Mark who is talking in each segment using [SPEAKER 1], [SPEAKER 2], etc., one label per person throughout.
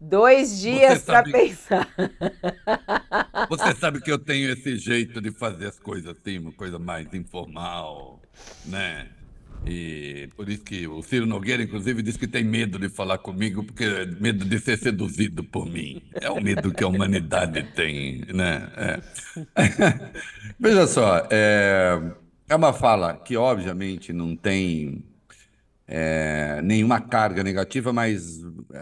[SPEAKER 1] dois dias para sabe... pensar. Você
[SPEAKER 2] sabe que eu tenho esse jeito de fazer as coisas assim, uma coisa mais informal, né? E por isso que o Ciro Nogueira, inclusive, disse que tem medo de falar comigo, porque é medo de ser seduzido por mim. É o medo que a humanidade tem, né? É. Veja só, é... é uma fala que, obviamente, não tem é, nenhuma carga negativa, mas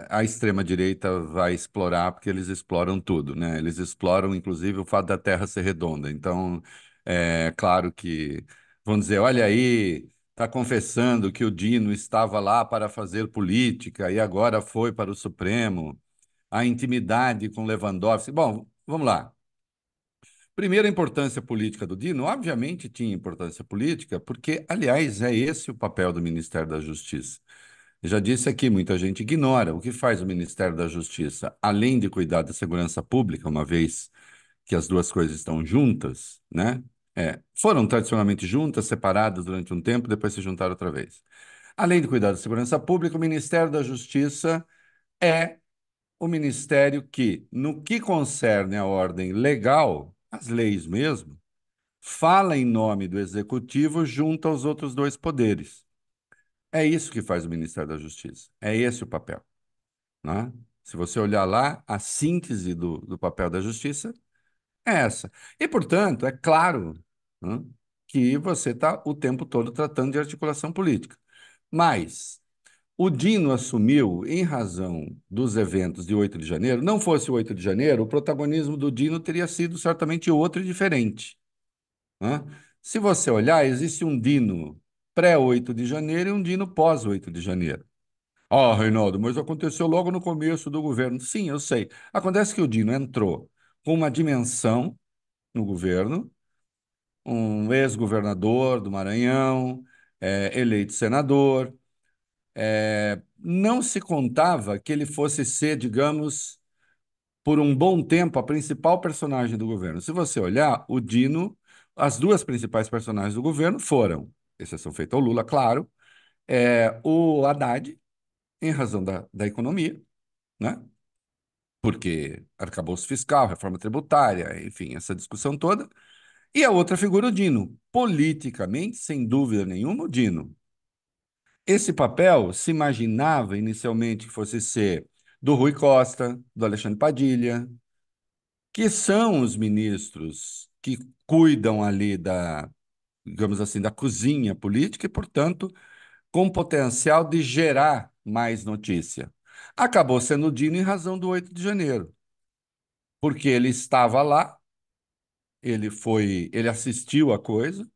[SPEAKER 2] a extrema-direita vai explorar, porque eles exploram tudo, né? Eles exploram, inclusive, o fato da Terra ser redonda. Então, é claro que vão dizer: olha aí, está confessando que o Dino estava lá para fazer política e agora foi para o Supremo. A intimidade com Lewandowski. Bom, vamos lá. Primeiro, a importância política do Dino. Obviamente tinha importância política, porque, aliás, é esse o papel do Ministério da Justiça. Eu já disse aqui, muita gente ignora o que faz o Ministério da Justiça, além de cuidar da segurança pública, uma vez que as duas coisas estão juntas, né? É, foram tradicionalmente juntas, separadas durante um tempo, depois se juntaram outra vez. Além de cuidar da segurança pública, o Ministério da Justiça é o ministério que, no que concerne à ordem legal, as leis mesmo, fala em nome do executivo junto aos outros dois poderes. É isso que faz o Ministério da Justiça. É esse o papel. Né? Se você olhar lá, a síntese do, do papel da justiça é essa. E, portanto, é claro né, que você está o tempo todo tratando de articulação política. Mas o Dino assumiu em razão dos eventos de 8 de janeiro. Não fosse o 8 de janeiro, o protagonismo do Dino teria sido certamente outro e diferente. Né? Se você olhar, existe um Dino pré-8 de janeiro e um Dino pós-8 de janeiro. Ah, Reinaldo, mas aconteceu logo no começo do governo. Sim, eu sei. Acontece que o Dino entrou com uma dimensão no governo, um ex-governador do Maranhão, é, eleito senador, é, não se contava que ele fosse ser, digamos, por um bom tempo, a principal personagem do governo. Se você olhar, o Dino, as duas principais personagens do governo foram, exceção feita ao Lula, claro, é, o Haddad, em razão da, da economia, né? porque arcabouço fiscal, reforma tributária, enfim, essa discussão toda. E a outra figura, o Dino. Politicamente, sem dúvida nenhuma, o Dino. Esse papel se imaginava inicialmente que fosse ser do Rui Costa, do Alexandre Padilha, que são os ministros que cuidam ali da, digamos assim, da cozinha política e, portanto, com potencial de gerar mais notícia. Acabou sendo Dino em razão do 8 de janeiro, porque ele estava lá, ele foi, ele assistiu a coisa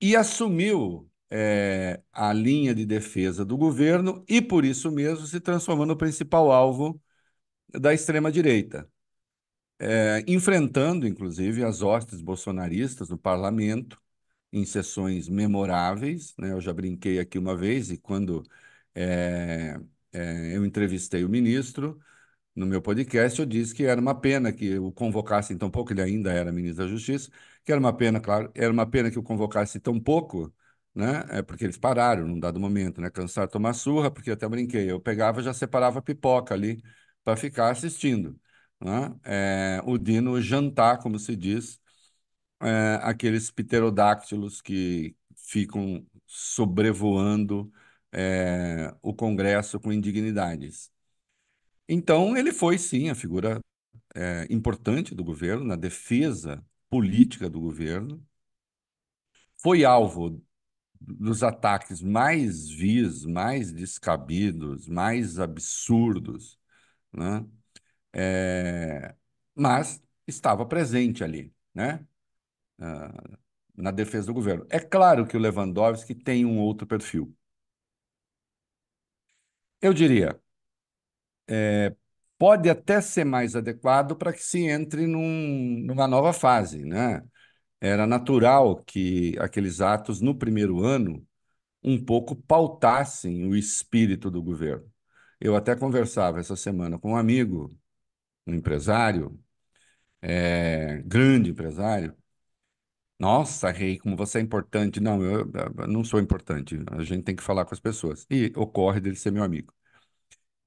[SPEAKER 2] e assumiu é, a linha de defesa do governo e, por isso mesmo, se transformando no principal alvo da extrema-direita, é, enfrentando, inclusive, as hostes bolsonaristas no parlamento em sessões memoráveis. Né? Eu já brinquei aqui uma vez e quando é, é, eu entrevistei o ministro no meu podcast, eu disse que era uma pena que o convocassem tão pouco, ele ainda era ministro da Justiça, que era uma pena, claro, era uma pena que o convocasse tão pouco, né? É porque eles pararam num dado momento, né? Cansaram de tomar surra, porque até brinquei. Eu pegava já separava pipoca ali para ficar assistindo. Né? É, o Dino jantar, como se diz, é, aqueles pterodáctilos que ficam sobrevoando é, o Congresso com indignidades. Então, ele foi, sim, a figura importante do governo, na defesa política do governo, foi alvo dos ataques mais vis, mais descabidos, mais absurdos, né? É, mas estava presente ali, né? Ah, na defesa do governo. É claro que o Lewandowski tem um outro perfil. Eu diria, é, pode até ser mais adequado para que se entre num, numa nova fase, né? era natural que aqueles atos, no primeiro ano, um pouco pautassem o espírito do governo. Eu até conversava essa semana com um amigo, um empresário, é, grande empresário. Nossa, Rei, como você é importante. Não, eu, eu não sou importante. A gente tem que falar com as pessoas. E ocorre dele ser meu amigo.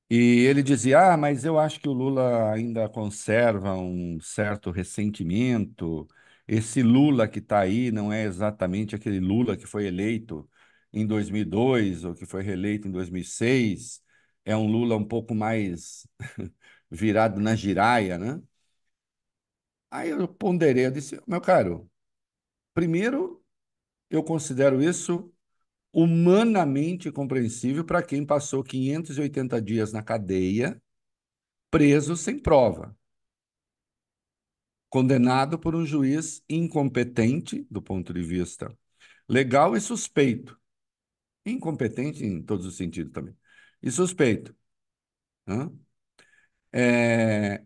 [SPEAKER 2] E ele dizia: Ah, mas eu acho que o Lula ainda conserva um certo ressentimento esse Lula que está aí não é exatamente aquele Lula que foi eleito em 2002 ou que foi reeleito em 2006. É um Lula um pouco mais virado na giraia, né? Aí eu ponderei, eu disse, meu caro, primeiro eu considero isso humanamente compreensível para quem passou 580 dias na cadeia, preso sem prova condenado por um juiz incompetente, do ponto de vista legal, e suspeito. Incompetente em todos os sentidos também. E suspeito. É...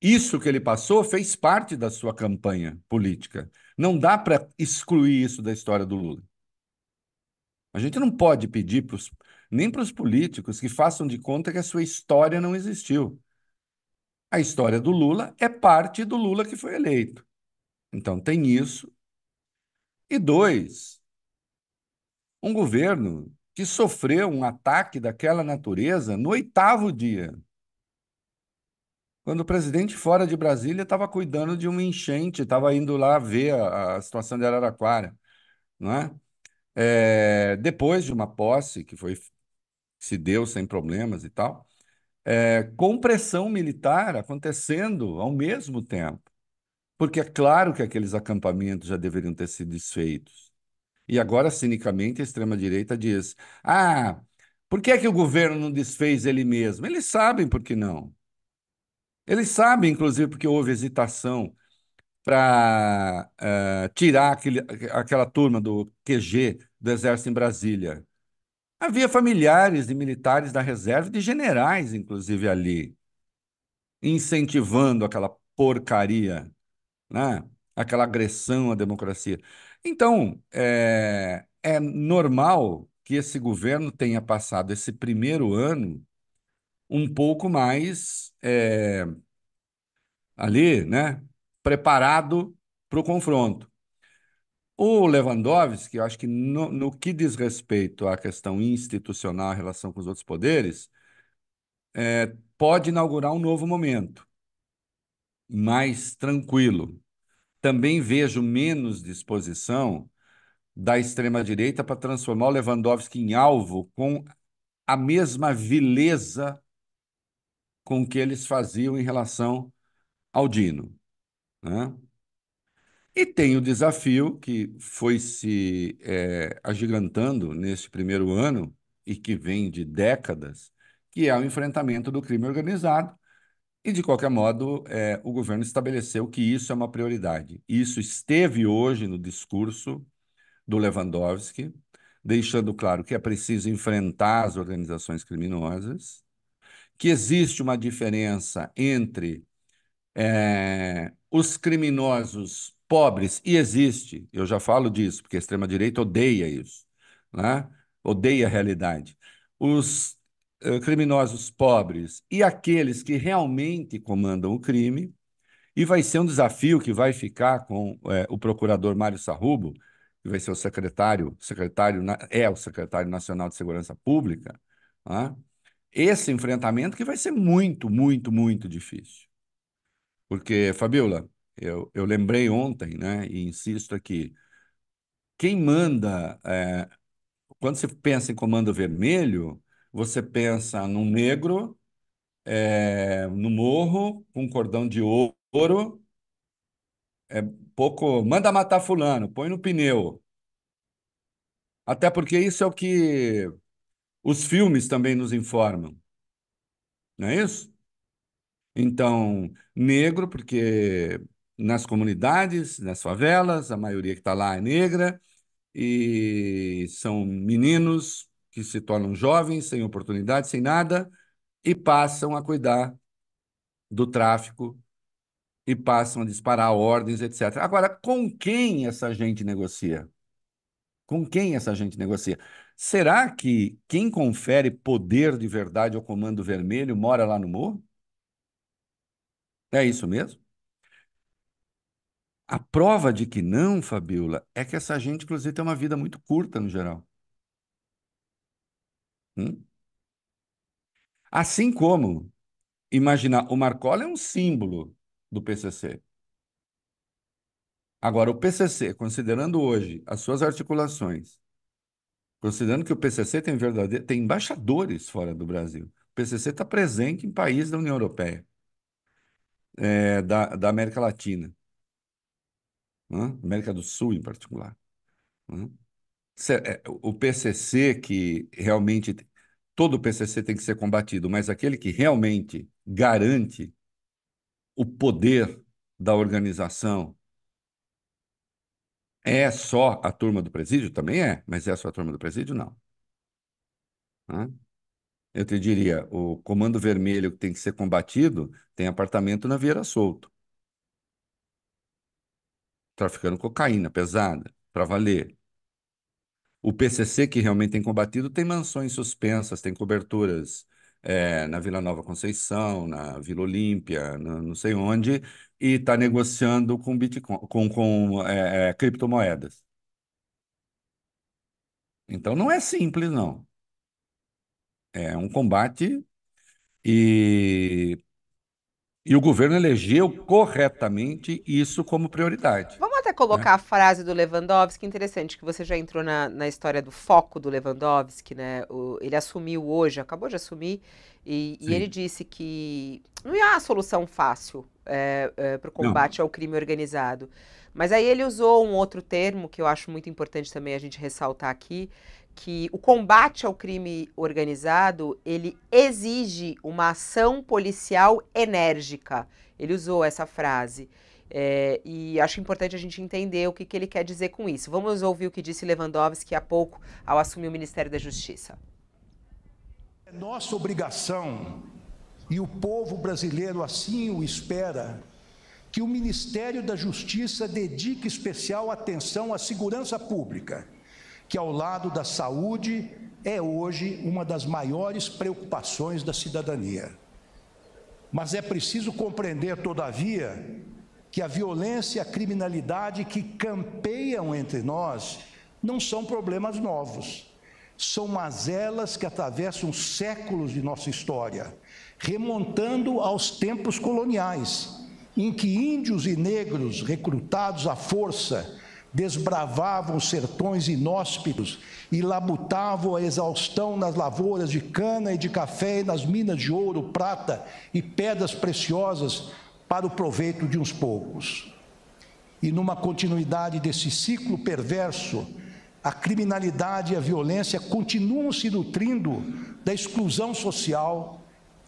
[SPEAKER 2] Isso que ele passou fez parte da sua campanha política. Não dá para excluir isso da história do Lula. A gente não pode pedir pros, nem para os políticos que façam de conta que a sua história não existiu a história do Lula é parte do Lula que foi eleito. Então, tem isso. E dois, um governo que sofreu um ataque daquela natureza no oitavo dia, quando o presidente fora de Brasília estava cuidando de uma enchente, estava indo lá ver a, a, situação de Araraquara. É? é, depois de uma posse que foi se deu sem problemas e tal, é, compressão militar acontecendo ao mesmo tempo. Porque é claro que aqueles acampamentos já deveriam ter sido desfeitos. E agora, cinicamente, a extrema-direita diz: ah, por que é que o governo não desfez ele mesmo? Eles sabem por que não. Eles sabem, inclusive, porque houve hesitação para uh, eh, tirar aquele, aquela turma do QG do Exército em Brasília. Havia familiares de militares da reserva, de generais, inclusive, ali, incentivando aquela porcaria, né? aquela agressão à democracia. Então, é, é normal que esse governo tenha passado esse primeiro ano um pouco mais é, ali, né, preparado para o confronto. O Lewandowski, eu acho que no, no que diz respeito à questão institucional, a relação com os outros poderes, é, pode inaugurar um novo momento, mais tranquilo. Também vejo menos disposição da extrema-direita para transformar o Lewandowski em alvo com a mesma vileza com que eles faziam em relação ao Dino. Né? E tem o desafio que foi se é, agigantando neste primeiro ano e que vem de décadas, que é o enfrentamento do crime organizado. E, de qualquer modo, é, o governo estabeleceu que isso é uma prioridade. Isso esteve hoje no discurso do Lewandowski, deixando claro que é preciso enfrentar as organizações criminosas, que existe uma diferença entre é, os criminosos pobres, e existe, eu já falo disso, porque a extrema-direita odeia isso, né? odeia a realidade. Os uh, criminosos pobres e aqueles que realmente comandam o crime, e vai ser um desafio que vai ficar com é, o procurador Mário Sarrubo, que vai ser o secretário, secretário é o secretário nacional de segurança pública, né? esse enfrentamento que vai ser muito, muito, muito difícil. Porque, Fabiola, eu, eu lembrei ontem, né, e insisto aqui, quem manda, é, quando você pensa em comando vermelho, você pensa num negro, é, no morro, com um cordão de ouro, é pouco, manda matar fulano, põe no pneu. Até porque isso é o que os filmes também nos informam. Não é isso? Então, negro, porque nas comunidades, nas favelas, a maioria que está lá é negra, e são meninos que se tornam jovens, sem oportunidade, sem nada, e passam a cuidar do tráfico e passam a disparar ordens, etc. Agora, com quem essa gente negocia? Com quem essa gente negocia? Será que quem confere poder de verdade ao Comando Vermelho mora lá no morro? É isso mesmo? A prova de que não, Fabiola, é que essa gente, inclusive, tem uma vida muito curta no geral. Hum? Assim como, imaginar, o Marcola é um símbolo do PCC. Agora, o PCC, considerando hoje as suas articulações, considerando que o PCC tem verdadeiro, tem embaixadores fora do Brasil. O PCC está presente em países da União Europeia, é, da, da América Latina né? América do Sul em particular. Né? É, o PCC que realmente todo o PCC tem que ser combatido, mas aquele que realmente garante o poder da organização é só a turma do presídio? Também é, mas é só a turma do presídio? Não. Eu te diria, o Comando Vermelho que tem que ser combatido tem apartamento na Vieira Solto traficando cocaína pesada, para valer. O PCC, que realmente tem combatido, tem mansões suspensas, tem coberturas é, na Vila Nova Conceição, na Vila Olímpia, não sei onde, e está negociando com, Bitcoin, com, com é, é, criptomoedas. Então não é simples, não. É um combate e e o governo elegeu corretamente isso como prioridade.
[SPEAKER 1] Vamos até colocar né? a frase do Lewandowski, interessante, que você já entrou na, na história do foco do Lewandowski, né? O, ele assumiu hoje, acabou de assumir, e, e ele disse que não há solução fácil é, é, para o combate não. ao crime organizado. Mas aí ele usou um outro termo que eu acho muito importante também a gente ressaltar aqui, que o combate ao crime organizado, ele exige uma ação policial enérgica. Ele usou essa frase. É, e acho importante a gente entender o que, que ele quer dizer com isso. Vamos ouvir o que disse Lewandowski há pouco ao assumir o Ministério da Justiça.
[SPEAKER 3] É nossa obrigação, e o povo brasileiro assim o espera, que o Ministério da Justiça dedique especial atenção à segurança pública que ao lado da saúde é hoje uma das maiores preocupações da cidadania. Mas é preciso compreender, todavia, que a violência e a criminalidade que campeiam entre nós não são problemas novos. São mazelas que atravessam séculos de nossa história, remontando aos tempos coloniais, em que índios e negros recrutados à força desbravavam sertões inóspitos e labutavam a exaustão nas lavouras de cana e de café e nas minas de ouro, prata e pedras preciosas para o proveito de uns poucos. E numa continuidade desse ciclo perverso, a criminalidade e a violência continuam se nutrindo da exclusão social,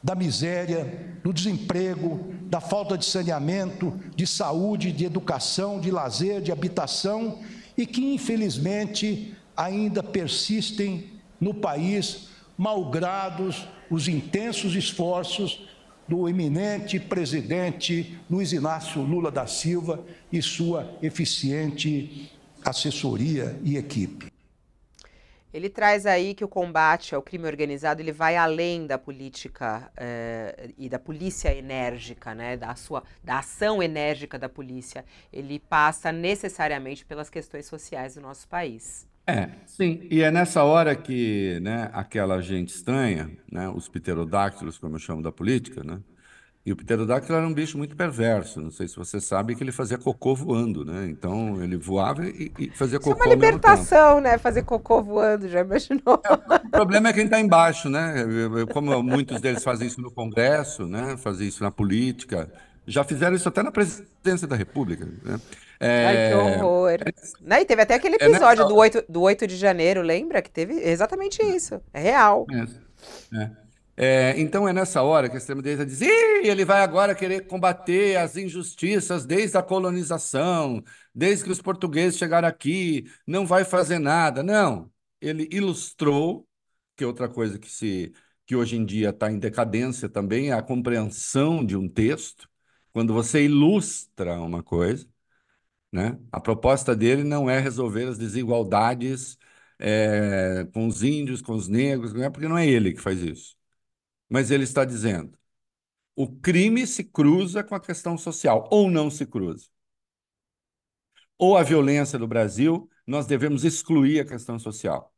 [SPEAKER 3] da miséria, do desemprego, da falta de saneamento, de saúde, de educação, de lazer, de habitação e que infelizmente ainda persistem no país, malgrados os intensos esforços do eminente presidente Luiz Inácio Lula da Silva e sua eficiente assessoria e equipe.
[SPEAKER 1] Ele traz aí que o combate ao crime organizado ele vai além da política eh, e da polícia enérgica, né, da sua da ação enérgica da polícia. Ele passa necessariamente pelas questões sociais do nosso país.
[SPEAKER 2] É, sim. E é nessa hora que, né, aquela gente estranha, né, os pterodáctilos, como eu chamo da política, né, e o pterodáctilo era um bicho muito perverso. Não sei se você sabe que ele fazia cocô voando, né? Então ele voava e, e fazia cocô. Isso é uma libertação,
[SPEAKER 1] né? Fazer cocô voando, já imaginou? É,
[SPEAKER 2] o problema é quem está embaixo, né? Como muitos deles fazem isso no Congresso, né? Fazem isso na política. Já fizeram isso até na presidência da República. Né? É... Ai, que horror.
[SPEAKER 1] É e teve até aquele episódio é, né? do, 8, do 8 de janeiro, lembra? Que teve exatamente isso. É real.
[SPEAKER 2] É. é. É, então é nessa hora que a extrema-direita diz: ele vai agora querer combater as injustiças desde a colonização, desde que os portugueses chegaram aqui, não vai fazer nada. Não, ele ilustrou, que é outra coisa que, se, que hoje em dia está em decadência também, é a compreensão de um texto. Quando você ilustra uma coisa, né? a proposta dele não é resolver as desigualdades é, com os índios, com os negros, não é porque não é ele que faz isso. Mas ele está dizendo: o crime se cruza com a questão social, ou não se cruza. Ou a violência do Brasil, nós devemos excluir a questão social.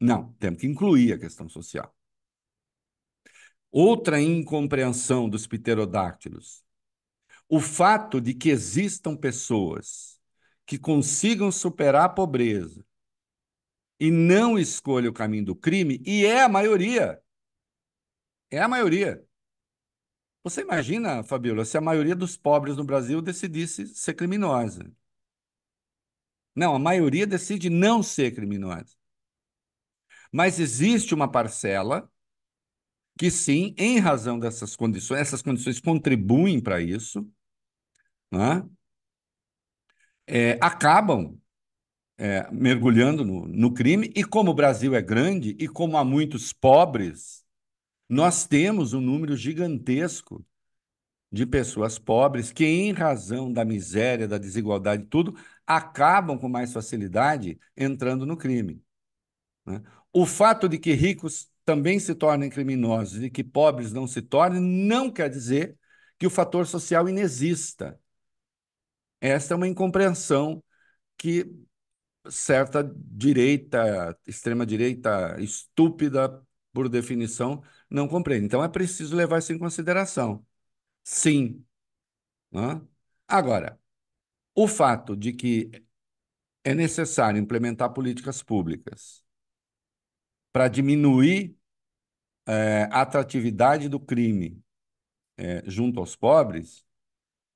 [SPEAKER 2] Não, temos que incluir a questão social. Outra incompreensão dos pterodáctilos. O fato de que existam pessoas que consigam superar a pobreza, e não escolhe o caminho do crime, e é a maioria. É a maioria. Você imagina, Fabíola, se a maioria dos pobres no Brasil decidisse ser criminosa? Não, a maioria decide não ser criminosa. Mas existe uma parcela que sim, em razão dessas condições, essas condições contribuem para isso, né? é, acabam é, mergulhando no, no crime, e como o Brasil é grande e como há muitos pobres, nós temos um número gigantesco de pessoas pobres que, em razão da miséria, da desigualdade, tudo, acabam com mais facilidade entrando no crime. Né? O fato de que ricos também se tornem criminosos e que pobres não se tornem não quer dizer que o fator social inexista. Esta é uma incompreensão que certa direita, extrema-direita estúpida, por definição, não compreende. Então é preciso levar isso em consideração. Sim. Né? Agora, o fato de que é necessário implementar políticas públicas para diminuir é, a atratividade do crime é, junto aos pobres,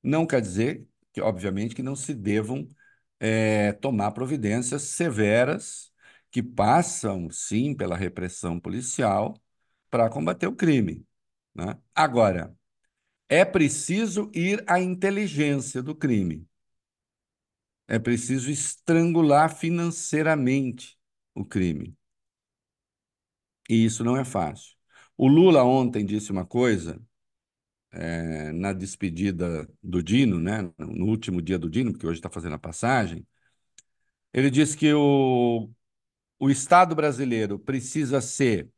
[SPEAKER 2] não quer dizer que, obviamente, que não se devam é, tomar providências severas que passam, sim, pela repressão policial para combater o crime. Né? Agora, é preciso ir à inteligência do crime. É preciso estrangular financeiramente o crime. E isso não é fácil. O Lula ontem disse uma coisa é, na despedida do Dino, né, no último dia do Dino, porque hoje está fazendo a passagem, ele diz que o, o Estado brasileiro precisa ser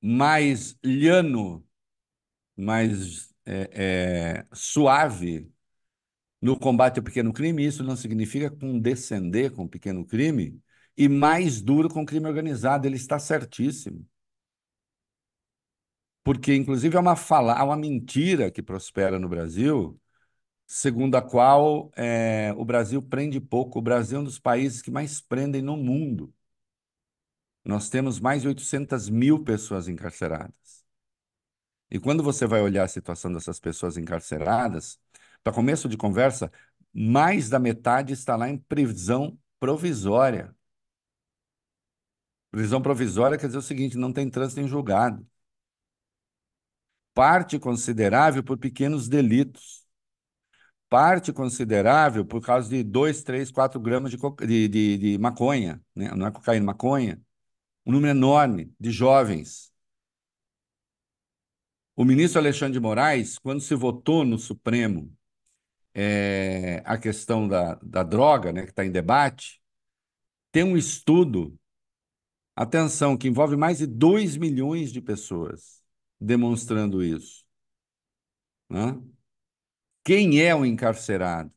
[SPEAKER 2] mais llano, mais é, é, suave no combate ao pequeno crime, isso não significa condescender com o pequeno crime, e mais duro com o crime organizado, ele está certíssimo porque inclusive é uma fala, há uma mentira que prospera no Brasil, segundo a qual é, o Brasil prende pouco. O Brasil é um dos países que mais prendem no mundo. Nós temos mais de 800 mil pessoas encarceradas. E quando você vai olhar a situação dessas pessoas encarceradas, para começo de conversa, mais da metade está lá em prisão provisória. Prisão provisória quer dizer o seguinte: não tem trânsito em julgado parte considerável por pequenos delitos, parte considerável por causa de 2, 3, 4 gramas de, de, de, de maconha, né? não é cocaína, maconha, um número enorme de jovens. O ministro Alexandre de Moraes, quando se votou no Supremo é, a questão da, da droga, né, que está em debate, tem um estudo, atenção, que envolve mais de 2 milhões de pessoas demonstrando isso. Né? Quem é o encarcerado?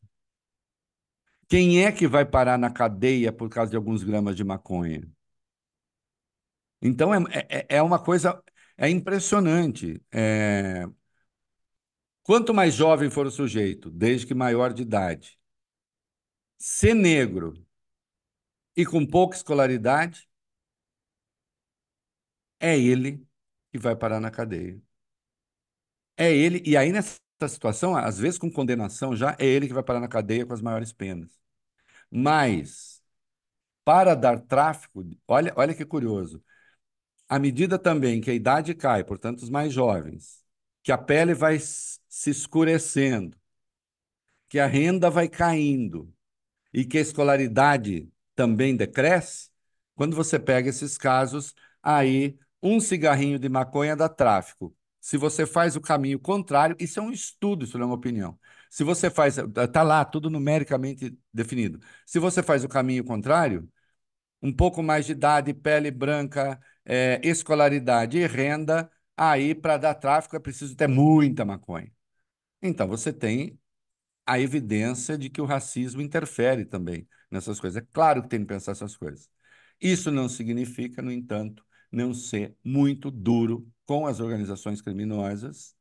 [SPEAKER 2] Quem é que vai parar na cadeia por causa de alguns gramas de maconha? Então é, é, é, é uma coisa é impressionante. É... Quanto mais jovem for o sujeito, desde que maior de idade, ser negro e com pouca escolaridade, é ele e vai parar na cadeia. É ele, e aí nessa situação, às vezes com condenação já, é ele que vai parar na cadeia com as maiores penas. Mas, para dar tráfico, olha, olha que curioso, à medida também que a idade cai, portanto, os mais jovens, que a pele vai se escurecendo, que a renda vai caindo e que a escolaridade também decresce, quando você pega esses casos, aí um cigarrinho de maconha dá tráfico. Se você faz o caminho contrário, isso é um estudo, isso não é uma opinião. Se você faz, tá lá, tudo numericamente definido. Se você faz o caminho contrário, um pouco mais de idade, pele branca, é, escolaridade e renda, aí para dar tráfico é preciso ter muita maconha. Então você tem a evidência de que o racismo interfere também nessas coisas. É claro que tem que pensar essas coisas. Isso não significa, no entanto, não ser muito duro com as organizações criminosas,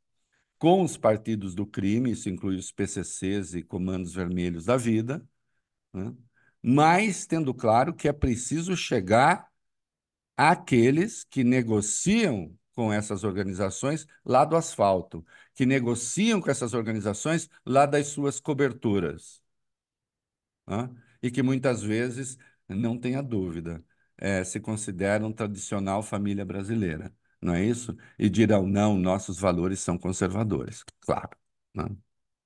[SPEAKER 2] com os partidos do crime, isso inclui os PCCs e comandos vermelhos da vida, né? mas tendo claro que é preciso chegar àqueles que negociam com essas organizações lá do asfalto, que negociam com essas organizações lá das suas coberturas. Né? E que muitas vezes, não tenha dúvida, é, se consideram tradicional família brasileira, não é isso? E dirão, não, nossos valores são conservadores. Claro. Não. Né?